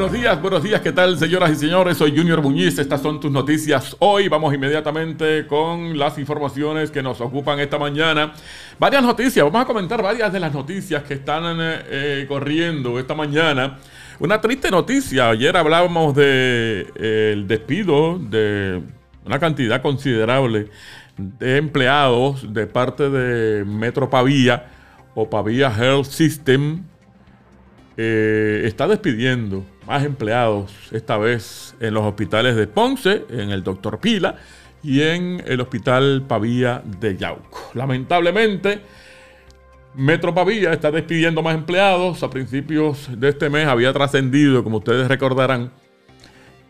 buenos días, buenos días, ¿qué tal señoras y señores? Soy Junior Muñiz, estas son tus noticias hoy. Vamos inmediatamente con las informaciones que nos ocupan esta mañana. Varias noticias, vamos a comentar varias de las noticias que están eh, eh, corriendo esta mañana. Una triste noticia, ayer hablábamos del eh, despido de una cantidad considerable de empleados de parte de Metro Pavia o Pavia Health System. está despidiendo más empleados, esta vez en los hospitales de Ponce, en el Doctor Pila y en el Hospital Pavía de Yauco. Lamentablemente, Metro Pavía está despidiendo más empleados. A principios de este mes había trascendido, como ustedes recordarán,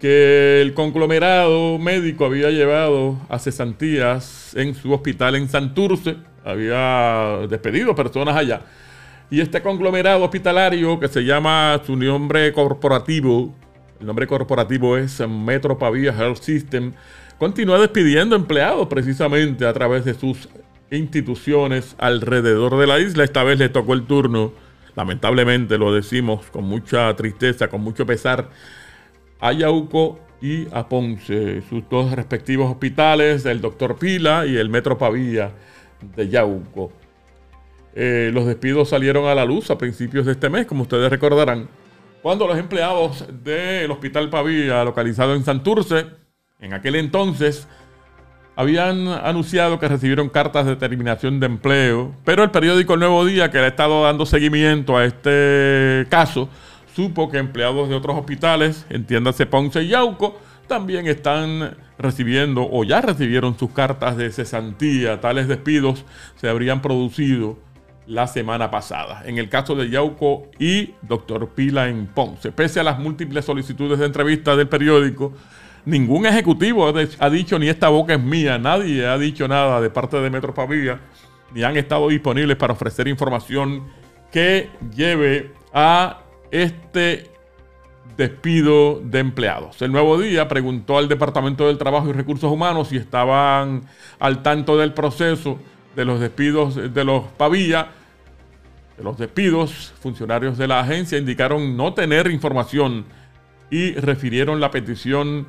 que el conglomerado médico había llevado a cesantías en su hospital en Santurce, había despedido personas allá y este conglomerado hospitalario que se llama su nombre corporativo, el nombre corporativo es Metro Pavia Health System, continúa despidiendo empleados precisamente a través de sus instituciones alrededor de la isla. Esta vez le tocó el turno, lamentablemente lo decimos con mucha tristeza, con mucho pesar, a Yauco y a Ponce, sus dos respectivos hospitales, el Doctor Pila y el Metro Pavia de Yauco. Eh, los despidos salieron a la luz a principios de este mes, como ustedes recordarán, cuando los empleados del Hospital Pavía, localizado en Santurce, en aquel entonces, habían anunciado que recibieron cartas de terminación de empleo, pero el periódico El Nuevo Día, que ha estado dando seguimiento a este caso, supo que empleados de otros hospitales, entiéndase Ponce y Yauco, también están recibiendo o ya recibieron sus cartas de cesantía. Tales despidos se habrían producido la semana pasada, en el caso de Yauco y Dr. Pila en Ponce. Pese a las múltiples solicitudes de entrevista del periódico, ningún ejecutivo ha dicho ni esta boca es mía, nadie ha dicho nada de parte de Metro Pavía, ni han estado disponibles para ofrecer información que lleve a este despido de empleados. El nuevo día preguntó al Departamento del Trabajo y Recursos Humanos si estaban al tanto del proceso de los despidos de los Pavilla. De los despidos, funcionarios de la agencia indicaron no tener información y refirieron la petición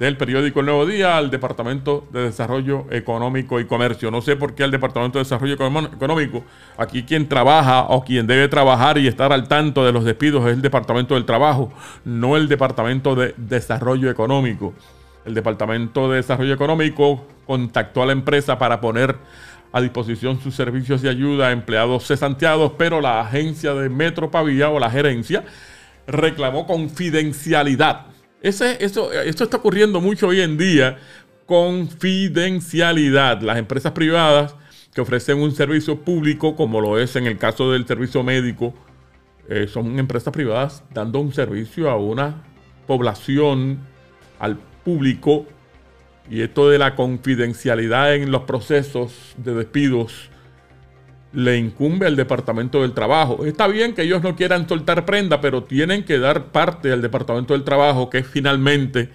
del periódico El Nuevo Día al Departamento de Desarrollo Económico y Comercio. No sé por qué al Departamento de Desarrollo Económico, aquí quien trabaja o quien debe trabajar y estar al tanto de los despidos es el Departamento del Trabajo, no el Departamento de Desarrollo Económico. El Departamento de Desarrollo Económico contactó a la empresa para poner a disposición sus servicios de ayuda a empleados cesanteados, pero la agencia de Metro Pavía o la gerencia reclamó confidencialidad. Ese, eso, esto está ocurriendo mucho hoy en día, confidencialidad. Las empresas privadas que ofrecen un servicio público, como lo es en el caso del servicio médico, eh, son empresas privadas dando un servicio a una población, al público, y esto de la confidencialidad en los procesos de despidos le incumbe al Departamento del Trabajo. Está bien que ellos no quieran soltar prenda, pero tienen que dar parte al Departamento del Trabajo, que es finalmente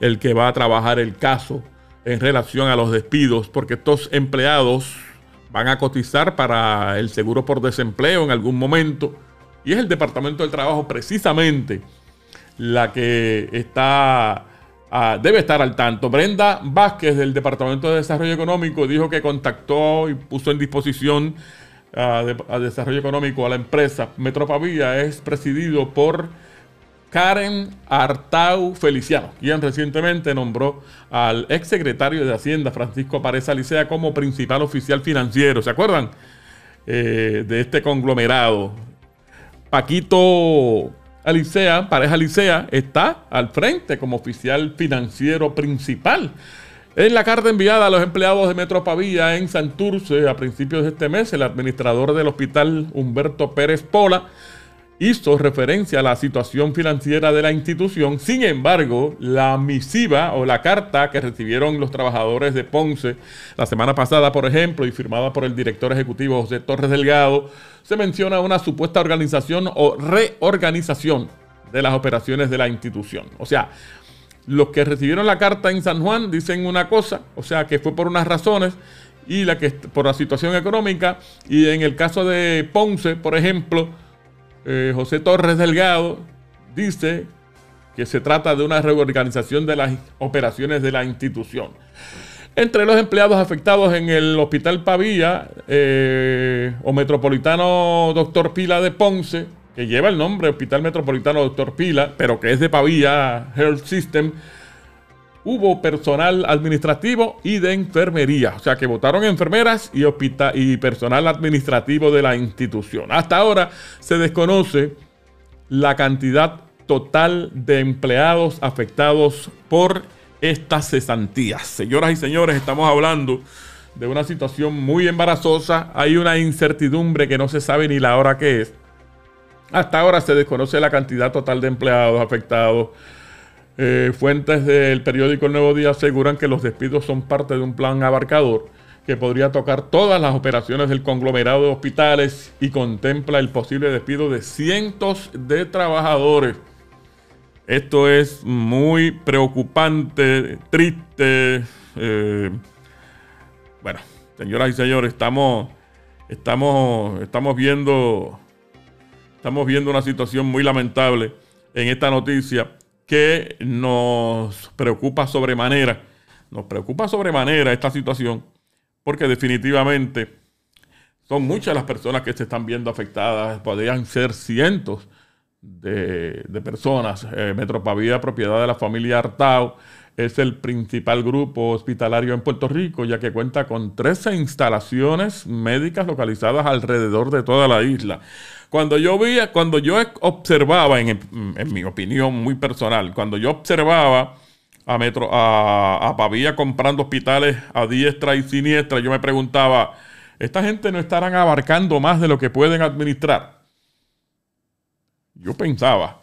el que va a trabajar el caso en relación a los despidos, porque estos empleados van a cotizar para el seguro por desempleo en algún momento, y es el Departamento del Trabajo precisamente la que está Ah, debe estar al tanto. Brenda Vázquez del Departamento de Desarrollo Económico dijo que contactó y puso en disposición al ah, Desarrollo Económico a la empresa. Metropavía es presidido por Karen Artau Feliciano, quien recientemente nombró al exsecretario de Hacienda, Francisco Pareza Alicea, como principal oficial financiero. ¿Se acuerdan eh, de este conglomerado? Paquito Alicea, Pareja Alicea, está al frente como oficial financiero principal. En la carta enviada a los empleados de Metro Pavía en Santurce a principios de este mes, el administrador del hospital Humberto Pérez Pola hizo referencia a la situación financiera de la institución. Sin embargo, la misiva o la carta que recibieron los trabajadores de Ponce la semana pasada, por ejemplo, y firmada por el director ejecutivo José Torres Delgado, se menciona una supuesta organización o reorganización de las operaciones de la institución. O sea, los que recibieron la carta en San Juan dicen una cosa, o sea, que fue por unas razones y la que por la situación económica y en el caso de Ponce, por ejemplo, eh, José Torres Delgado dice que se trata de una reorganización de las operaciones de la institución. Entre los empleados afectados en el Hospital Pavía eh, o Metropolitano Doctor Pila de Ponce, que lleva el nombre Hospital Metropolitano Doctor Pila, pero que es de Pavía Health System, hubo personal administrativo y de enfermería. O sea que votaron enfermeras y, personal administrativo de la institución. Hasta ahora se desconoce la cantidad total de empleados afectados por estas cesantías. Señoras y señores, estamos hablando de una situación muy embarazosa. Hay una incertidumbre que no se sabe ni la hora que es. Hasta ahora se desconoce la cantidad total de empleados afectados eh, fuentes del periódico El Nuevo Día aseguran que los despidos son parte de un plan abarcador que podría tocar todas las operaciones del conglomerado de hospitales y contempla el posible despido de cientos de trabajadores. Esto es muy preocupante, triste. Eh, bueno, señoras y señores, estamos, estamos, estamos, viendo, estamos viendo una situación muy lamentable en esta noticia que nos preocupa sobremanera. Nos preocupa sobremanera esta situación porque definitivamente son muchas las personas que se están viendo afectadas, podrían ser cientos de, personas. Eh, Metropavía, propiedad de la familia Artao, es el principal grupo hospitalario en Puerto Rico, ya que cuenta con 13 instalaciones médicas localizadas alrededor de toda la isla. Cuando yo cuando yo observaba, en, mi opinión muy personal, cuando yo observaba a Metro, a, a Pavía comprando hospitales a diestra y siniestra, yo me preguntaba, ¿esta gente no estarán abarcando más de lo que pueden administrar? Yo pensaba,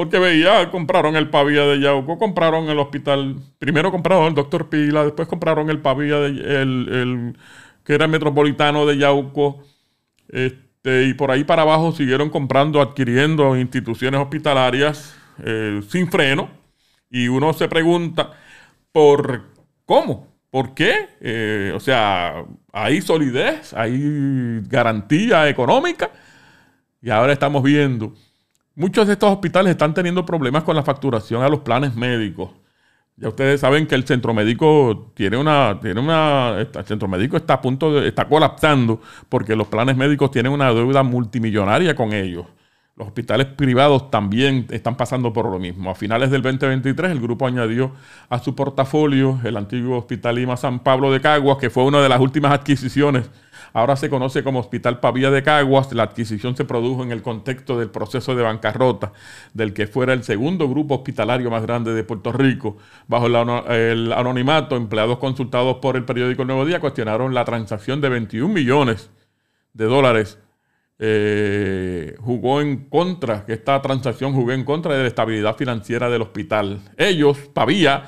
porque veía, compraron el Pavía de Yauco, compraron el hospital, primero compraron el Doctor Pila, después compraron el Pavía, de, el, que era metropolitano de Yauco, este, y por ahí para abajo siguieron comprando, adquiriendo instituciones hospitalarias eh, sin freno, y uno se pregunta, ¿por cómo? ¿Por qué? Eh, o sea, hay solidez, hay garantía económica, y ahora estamos viendo Muchos de estos hospitales están teniendo problemas con la facturación a los planes médicos. Ya ustedes saben que el centro médico tiene una, tiene una, centro médico está a punto de, está colapsando porque los planes médicos tienen una deuda multimillonaria con ellos. Los hospitales privados también están pasando por lo mismo. A finales del 2023, el grupo añadió a su portafolio el antiguo Hospital Lima San Pablo de Caguas, que fue una de las últimas adquisiciones ahora se conoce como Hospital Pavía de Caguas. La adquisición se produjo en el contexto del proceso de bancarrota del que fuera el segundo grupo hospitalario más grande de Puerto Rico. Bajo el anonimato, empleados consultados por el periódico Nuevo Día cuestionaron la transacción de 21 millones de dólares eh, jugó en contra, que esta transacción jugó en contra de la estabilidad financiera del hospital. Ellos, Pavía,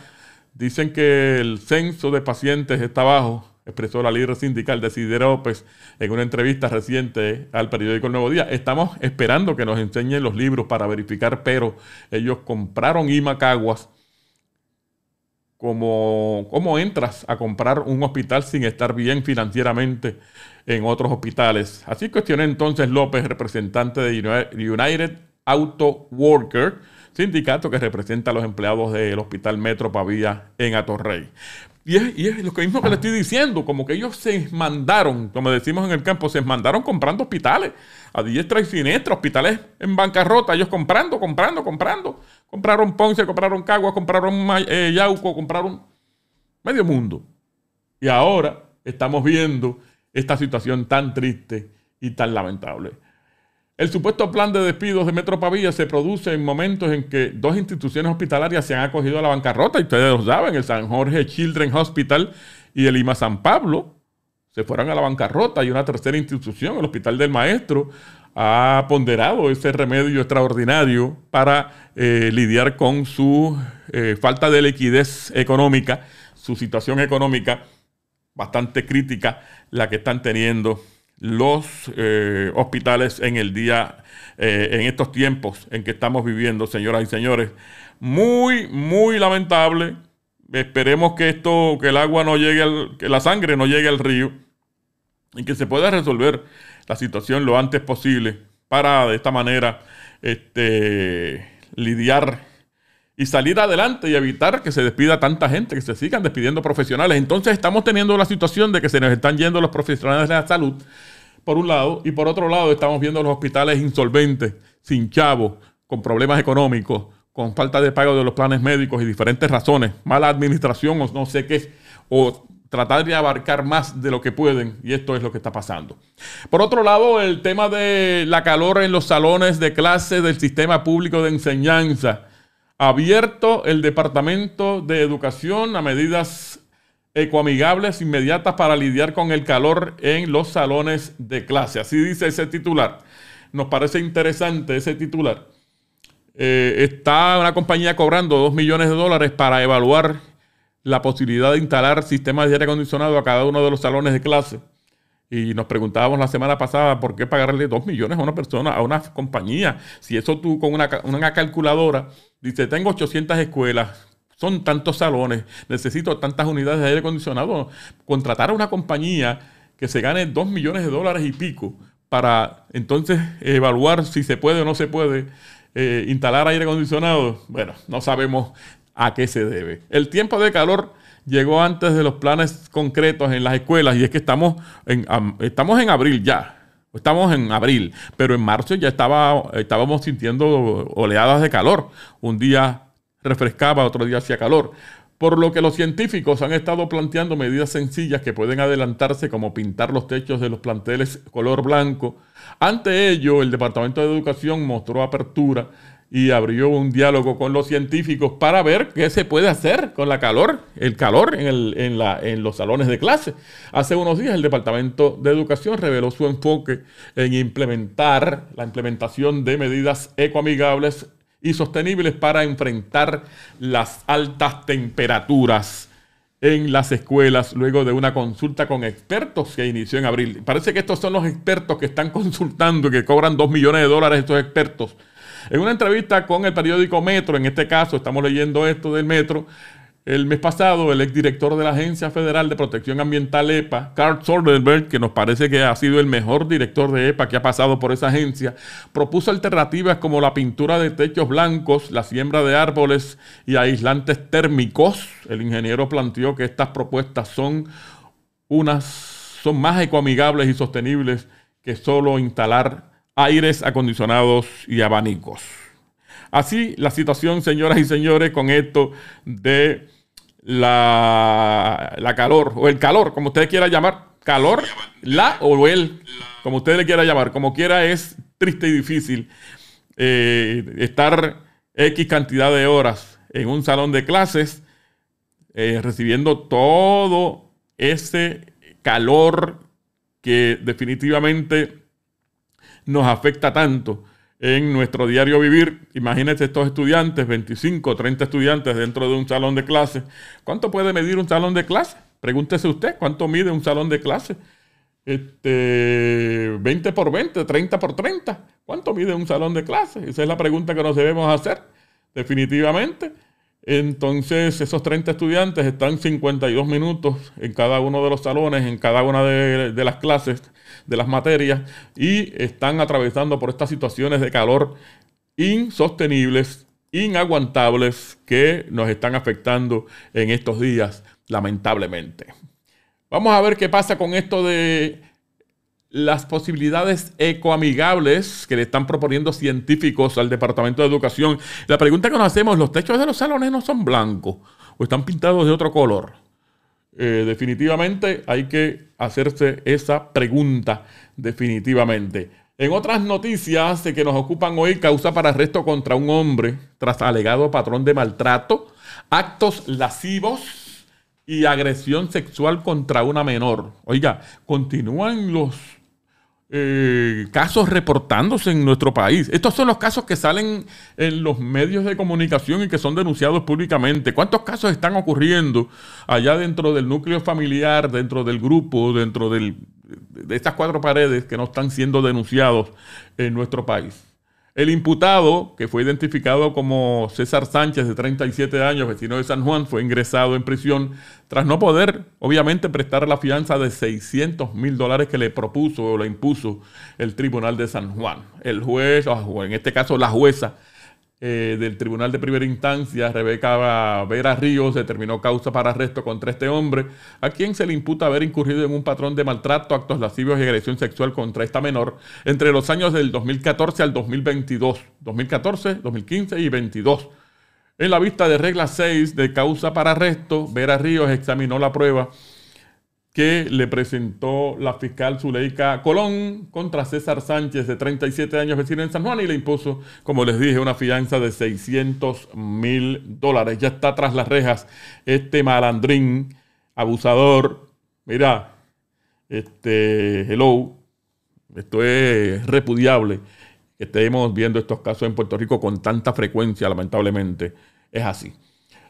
dicen que el censo de pacientes está bajo expresó la líder sindical decide López en una entrevista reciente al periódico El Nuevo Día. Estamos esperando que nos enseñen los libros para verificar, pero ellos compraron Imacaguas. Como, ¿Cómo entras a comprar un hospital sin estar bien financieramente en otros hospitales? Así cuestionó entonces López, representante de United Auto Worker, sindicato que representa a los empleados del Hospital Metro Pavía en Atorrey. Y es, y es, lo mismo que le estoy diciendo, como que ellos se mandaron, como decimos en el campo, se mandaron comprando hospitales, a diestra y siniestra, hospitales en bancarrota, ellos comprando, comprando, comprando. Compraron Ponce, compraron Caguas, compraron eh, Yauco, compraron medio mundo. Y ahora estamos viendo esta situación tan triste y tan lamentable. El supuesto plan de despidos de Metro Pavilla se produce en momentos en que dos instituciones hospitalarias se han acogido a la bancarrota, y ustedes lo saben, el San Jorge Children's Hospital y el IMA San Pablo se fueron a la bancarrota y una tercera institución, el Hospital del Maestro, ha ponderado ese remedio extraordinario para eh, lidiar con su eh, falta de liquidez económica, su situación económica bastante crítica, la que están teniendo los eh, hospitales en el día, eh, en estos tiempos en que estamos viviendo, señoras y señores. Muy, muy lamentable. Esperemos que esto, que el agua no llegue, al, que la sangre no llegue al río y que se pueda resolver la situación lo antes posible para de esta manera este, lidiar y salir adelante y evitar que se despida tanta gente, que se sigan despidiendo profesionales. Entonces estamos teniendo la situación de que se nos están yendo los profesionales de la salud por un lado, y por otro lado estamos viendo los hospitales insolventes, sin chavos, con problemas económicos, con falta de pago de los planes médicos y diferentes razones, mala administración o no sé qué, o tratar de abarcar más de lo que pueden, y esto es lo que está pasando. Por otro lado, el tema de la calor en los salones de clase del sistema público de enseñanza. Abierto el Departamento de Educación a medidas ecoamigables inmediatas para lidiar con el calor en los salones de clase. Así dice ese titular. Nos parece interesante ese titular. Eh, está una compañía cobrando 2 millones de dólares para evaluar la posibilidad de instalar sistemas de aire acondicionado a cada uno de los salones de clase. Y nos preguntábamos la semana pasada por qué pagarle 2 millones a una persona, a una compañía. Si eso tú con una, una calculadora, dice, tengo 800 escuelas, son tantos salones, necesito tantas unidades de aire acondicionado. Contratar a una compañía que se gane 2 millones de dólares y pico para entonces evaluar si se puede o no se puede eh, instalar aire acondicionado. Bueno, no sabemos a qué se debe. El tiempo de calor llegó antes de los planes concretos en las escuelas y es que estamos en, estamos en abril ya. Estamos en abril, pero en marzo ya estaba, estábamos sintiendo oleadas de calor. Un día refrescaba, otro día hacía calor. Por lo que los científicos han estado planteando medidas sencillas que pueden adelantarse, como pintar los techos de los planteles color blanco. Ante ello, el Departamento de Educación mostró apertura y abrió un diálogo con los científicos para ver qué se puede hacer con la calor, el calor en, la, en, los salones de clase. Hace unos días el Departamento de Educación reveló su enfoque en implementar la implementación de medidas ecoamigables y sostenibles para enfrentar las altas temperaturas en las escuelas luego de una consulta con expertos que inició en abril. Parece que estos son los expertos que están consultando y que cobran 2 millones de dólares estos expertos. En una entrevista con el periódico Metro, en este caso estamos leyendo esto del Metro, el mes pasado, el exdirector de la Agencia Federal de Protección Ambiental EPA, Carl Soderberg, que nos parece que ha sido el mejor director de EPA que ha pasado por esa agencia, propuso alternativas como la pintura de techos blancos, la siembra de árboles y aislantes térmicos. El ingeniero planteó que estas propuestas son unas son más ecoamigables y sostenibles que solo instalar aires acondicionados y abanicos. Así la situación, señoras y señores, con esto de la, calor, o el calor, como ustedes quiera llamar, calor, la o el, como usted le quiera llamar, como quiera es triste y difícil eh, estar X cantidad de horas en un salón de clases eh, recibiendo todo ese calor que definitivamente nos afecta tanto en nuestro diario vivir. Imagínense estos estudiantes, 25, 30 estudiantes dentro de un salón de clase. ¿Cuánto puede medir un salón de clase? Pregúntese usted, ¿cuánto mide un salón de clase? 20 este, por 20, 30 por 30. ¿Cuánto mide un salón de clase? Esa es la pregunta que nos debemos hacer, definitivamente. Entonces, esos 30 estudiantes están 52 minutos en cada uno de los salones, en cada una de, de las clases de las materias y están atravesando por estas situaciones de calor insostenibles, inaguantables que nos están afectando en estos días, lamentablemente. Vamos a ver qué pasa con esto de las posibilidades ecoamigables que le están proponiendo científicos al Departamento de Educación. La pregunta que nos hacemos, ¿los techos de los salones no son blancos o están pintados de otro color? Eh, definitivamente hay que hacerse esa pregunta, definitivamente. En otras noticias de que nos ocupan hoy, causa para arresto contra un hombre tras alegado patrón de maltrato, actos lascivos y agresión sexual contra una menor. Oiga, continúan los eh, casos reportándose en nuestro país. Estos son los casos que salen en los medios de comunicación y que son denunciados públicamente. ¿Cuántos casos están ocurriendo allá dentro del núcleo familiar, dentro del grupo, dentro de estas cuatro paredes que no están siendo denunciados en nuestro país? El imputado, que fue identificado como César Sánchez, de 37 años, vecino de San Juan, fue ingresado en prisión tras no poder, obviamente, prestar la fianza de 600 mil dólares que le propuso o le impuso el Tribunal de San Juan. El juez, o en este caso la jueza, eh, del Tribunal de Primera Instancia, Rebeca Vera Ríos, determinó causa para arresto contra este hombre, a quien se le imputa haber incurrido en un patrón de maltrato, actos lascivos y agresión sexual contra esta menor entre los años del 2014 al 2022, 2014, 2015 y 22. En la vista de regla 6 de causa para arresto, Vera Ríos examinó la prueba que le presentó la fiscal Zuleika Colón contra César Sánchez, de 37 años, vecino en San Juan, y le impuso, como les dije, una fianza de 600 mil dólares. Ya está tras las rejas este malandrín, abusador. Mira, este, hello, esto es repudiable que estemos viendo estos casos en Puerto Rico con tanta frecuencia, lamentablemente. Es así.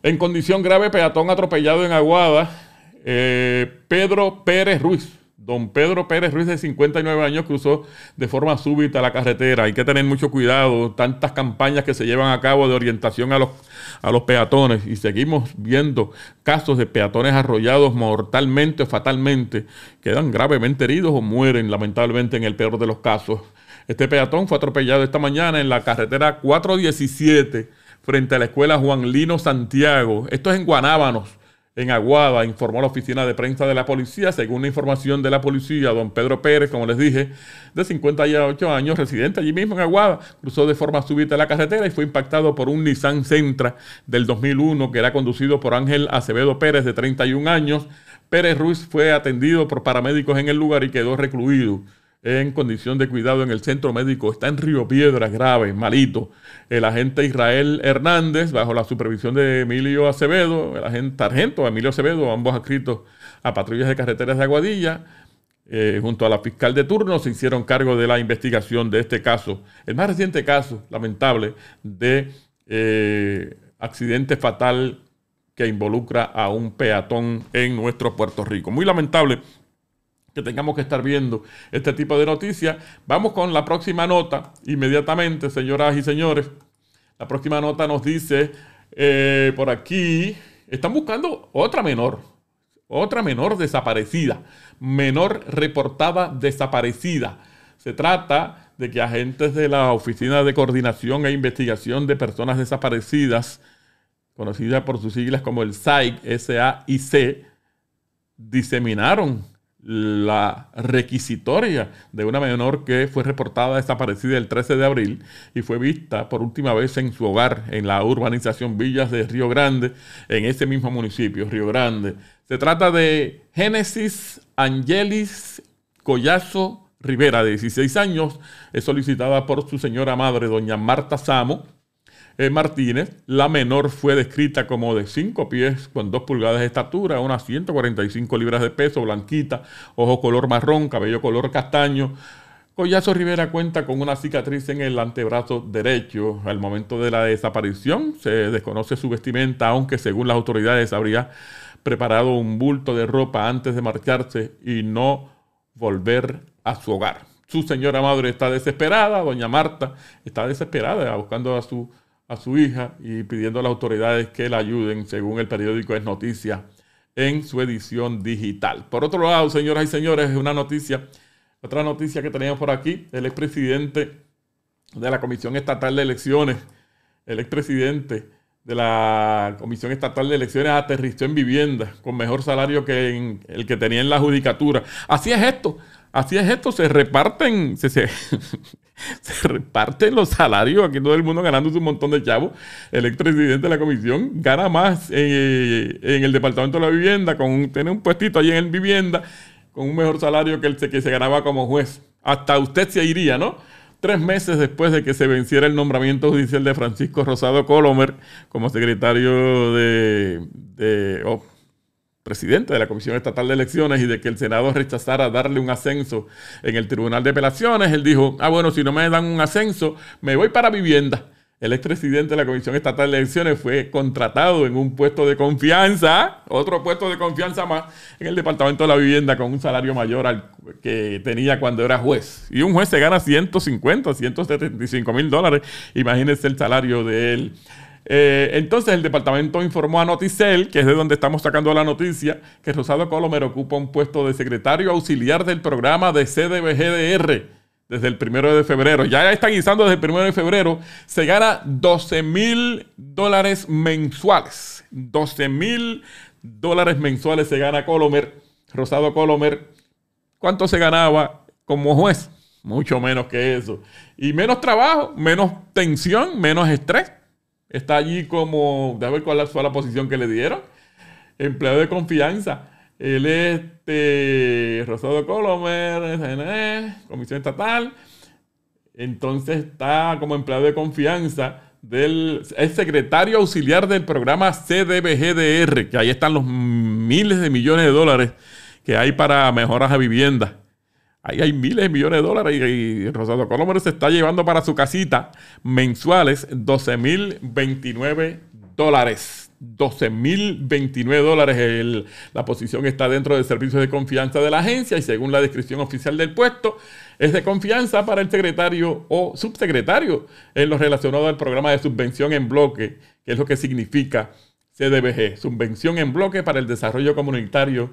En condición grave, peatón atropellado en Aguada eh, Pedro Pérez Ruiz. Don Pedro Pérez Ruiz, de 59 años, cruzó de forma súbita la carretera. Hay que tener mucho cuidado. Tantas campañas que se llevan a cabo de orientación a los, a los peatones. Y seguimos viendo casos de peatones arrollados mortalmente o fatalmente. Quedan gravemente heridos o mueren, lamentablemente, en el peor de los casos. Este peatón fue atropellado esta mañana en la carretera 417 frente a la escuela Juan Lino Santiago. Esto es en Guanábanos en Aguada, informó la oficina de prensa de la policía. Según la información de la policía, don Pedro Pérez, como les dije, de 58 años, residente allí mismo en Aguada, cruzó de forma súbita la carretera y fue impactado por un Nissan Sentra del 2001 que era conducido por Ángel Acevedo Pérez, de 31 años. Pérez Ruiz fue atendido por paramédicos en el lugar y quedó recluido en condición de cuidado en el centro médico, está en Río Piedras, grave, malito. El agente Israel Hernández, bajo la supervisión de Emilio Acevedo, el agente Argento, Emilio Acevedo, ambos adscritos a patrullas de carreteras de Aguadilla, eh, junto a la fiscal de turno, se hicieron cargo de la investigación de este caso, el más reciente caso, lamentable, de eh, accidente fatal que involucra a un peatón en nuestro Puerto Rico. Muy lamentable que tengamos que estar viendo este tipo de noticias. Vamos con la próxima nota inmediatamente, señoras y señores. La próxima nota nos dice eh, por aquí, están buscando otra menor, otra menor desaparecida, menor reportada desaparecida. Se trata de que agentes de la Oficina de Coordinación e Investigación de Personas Desaparecidas, conocida por sus siglas como el SAIC, s a c diseminaron la requisitoria de una menor que fue reportada desaparecida el 13 de abril y fue vista por última vez en su hogar en la urbanización Villas de Río Grande, en ese mismo municipio, Río Grande. Se trata de Génesis Angelis Collazo Rivera, de 16 años, es solicitada por su señora madre, doña Marta Samo, eh, Martínez. La menor fue descrita como de 5 pies con 2 pulgadas de estatura, unas 145 libras de peso, blanquita, ojo color marrón, cabello color castaño. Collazo Rivera cuenta con una cicatriz en el antebrazo derecho. Al momento de la desaparición se desconoce su vestimenta, aunque según las autoridades habría preparado un bulto de ropa antes de marcharse y no volver a su hogar. Su señora madre está desesperada, doña Marta está desesperada buscando a su a su hija y pidiendo a las autoridades que la ayuden, según el periódico Es Noticia, en su edición digital. Por otro lado, señoras y señores, una noticia, otra noticia que teníamos por aquí, el expresidente de la Comisión Estatal de Elecciones, el expresidente de la Comisión Estatal de Elecciones aterrizó en vivienda con mejor salario que el que tenía en la judicatura. Así es esto, así es esto, se reparten, se se reparten los salarios, aquí todo el mundo ganando un montón de chavo El expresidente de la comisión gana más en, eh, el departamento de la vivienda, con tiene un puestito ahí en el vivienda, con un mejor salario que el que se ganaba como juez. Hasta usted se iría, ¿no? Tres meses después de que se venciera el nombramiento judicial de Francisco Rosado Colomer como secretario de, de oh, presidente de la Comisión Estatal de Elecciones y de que el Senado rechazara darle un ascenso en el Tribunal de Apelaciones, él dijo, ah, bueno, si no me dan un ascenso, me voy para vivienda. El expresidente de la Comisión Estatal de Elecciones fue contratado en un puesto de confianza, otro puesto de confianza más, en el Departamento de la Vivienda con un salario mayor al que tenía cuando era juez. Y un juez se gana 150, 175 mil dólares. Imagínense el salario de él eh, entonces el departamento informó a Noticel, que es de donde estamos sacando la noticia, que Rosado Colomer ocupa un puesto de secretario auxiliar del programa de CDBGDR desde el primero de febrero. Ya está guisando desde el primero de febrero. Se gana 12 mil dólares mensuales. 12 mil dólares mensuales se gana Colomer, Rosado Colomer. ¿Cuánto se ganaba como juez? Mucho menos que eso. Y menos trabajo, menos tensión, menos estrés está allí como, déjame ver cuál fue la posición que le dieron, empleado de confianza. El este, Rosado Colomer, e, Comisión Estatal. Entonces está como empleado de confianza del es secretario auxiliar del programa CDBGDR, que ahí están los miles de millones de dólares que hay para mejoras a viviendas Ahí hay miles de millones de dólares y, Rosado Colomero se está llevando para su casita mensuales 12.029 dólares. 12.029 dólares. la posición está dentro del servicio de confianza de la agencia y según la descripción oficial del puesto, es de confianza para el secretario o subsecretario en lo relacionado al programa de subvención en bloque, que es lo que significa CDBG, subvención en bloque para el desarrollo comunitario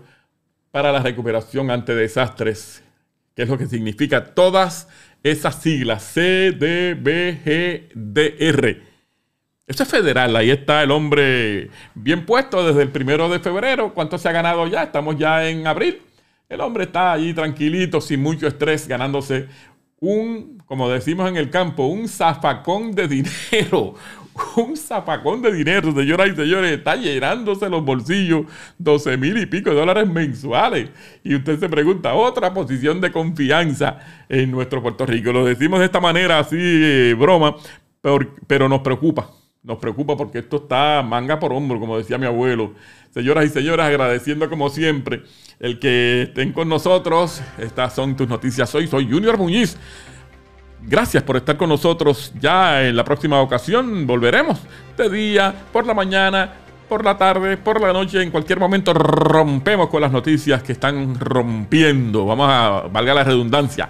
para la recuperación ante desastres ¿Qué es lo que significa todas esas siglas, C, D, B, G, D, R. Eso es federal, ahí está el hombre bien puesto desde el primero de febrero. ¿Cuánto se ha ganado ya? Estamos ya en abril. El hombre está ahí tranquilito, sin mucho estrés, ganándose un, como decimos en el campo, un zafacón de dinero, un zapacón de dinero, señoras y señores, está llenándose los bolsillos 12 mil y pico de dólares mensuales. Y usted se pregunta, otra posición de confianza en nuestro Puerto Rico. Lo decimos de esta manera, así, eh, broma, pero, pero nos preocupa. Nos preocupa porque esto está manga por hombro, como decía mi abuelo. Señoras y señores, agradeciendo como siempre el que estén con nosotros. Estas son tus noticias hoy. Soy Junior Muñiz. Gracias por estar con nosotros. Ya en la próxima ocasión volveremos de día, por la mañana, por la tarde, por la noche. En cualquier momento rompemos con las noticias que están rompiendo. Vamos a valga la redundancia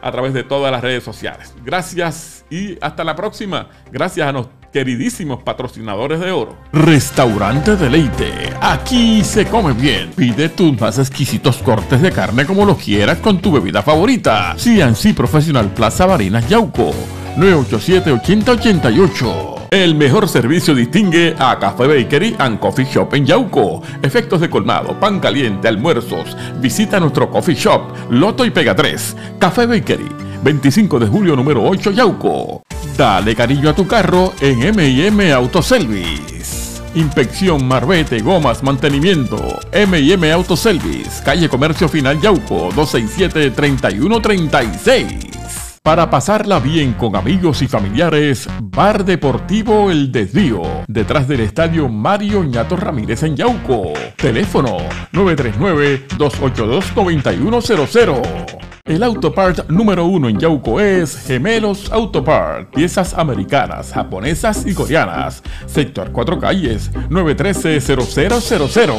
a través de todas las redes sociales. Gracias y hasta la próxima. Gracias a nosotros queridísimos patrocinadores de oro. Restaurante Deleite. Aquí se come bien. Pide tus más exquisitos cortes de carne como los quieras con tu bebida favorita. CNC Profesional Plaza Barinas Yauco. 987-8088. El mejor servicio distingue a Café Bakery and Coffee Shop en Yauco. Efectos de colmado, pan caliente, almuerzos. Visita nuestro coffee shop, Loto y Pega 3. Café Bakery, 25 de julio número 8, Yauco. Dale cariño a tu carro en MM Service. Inspección, marbete, gomas, mantenimiento. MM Service, calle Comercio Final Yauco, 267-3136. Para pasarla bien con amigos y familiares, Bar Deportivo El Desvío, detrás del estadio Mario Ñato Ramírez en Yauco. Teléfono 939-282-9100. El autopart número uno en Yauco es Gemelos Autopart, piezas americanas, japonesas y coreanas. Sector 4 Calles, 913-0000.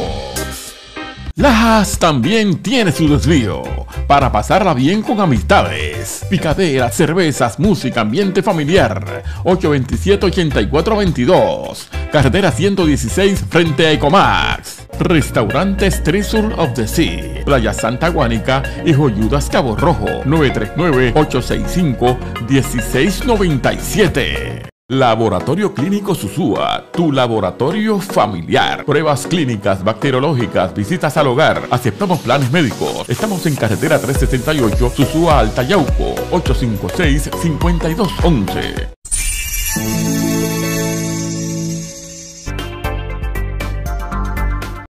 Lajas también tiene su desvío para pasarla bien con amistades. Picaderas, cervezas, música, ambiente familiar. 827-8422. Carretera 116 frente a Ecomax. Restaurantes Treasure of the Sea, Playa Santa Guánica y Joyudas Cabo Rojo, 939-865-1697. Laboratorio Clínico Susúa, tu laboratorio familiar. Pruebas clínicas, bacteriológicas, visitas al hogar. Aceptamos planes médicos. Estamos en carretera 378, Susúa Altayauco, 856-5211.